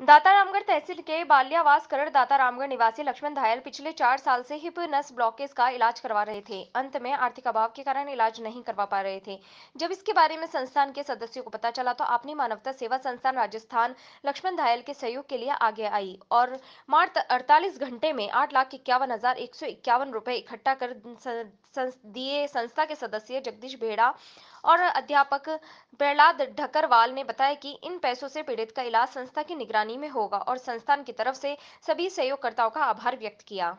दाता रामगढ़ तहसील के बाल्यावास करड़ दाता रामगढ़ निवासी लक्ष्मण धायल पिछले चार साल से हिप नस ब्लॉकेज का इलाज करवा रहे थे अंत में आर्थिक अभाव के कारण इलाज नहीं करवा पा रहे थे जब इसके बारे में संस्थान के सदस्यों को पता चला तो अपनी मानवता सेवा संस्थान राजस्थान लक्ष्मण धायल के सहयोग के लिए आगे आई और मार्च अड़तालीस घंटे में आठ लाख इक्यावन हजार एक सौ इक्यावन रुपए इकट्ठा कर दिए संस्था के सदस्य जगदीश भेड़ा और अध्यापक प्रहलाद ढकरवाल ने बताया कि इन पैसों से पीड़ित का इलाज संस्था की निगरानी निगरानी में होगा और संस्थान की तरफ से सभी सहयोगकर्ताओं का आभार व्यक्त किया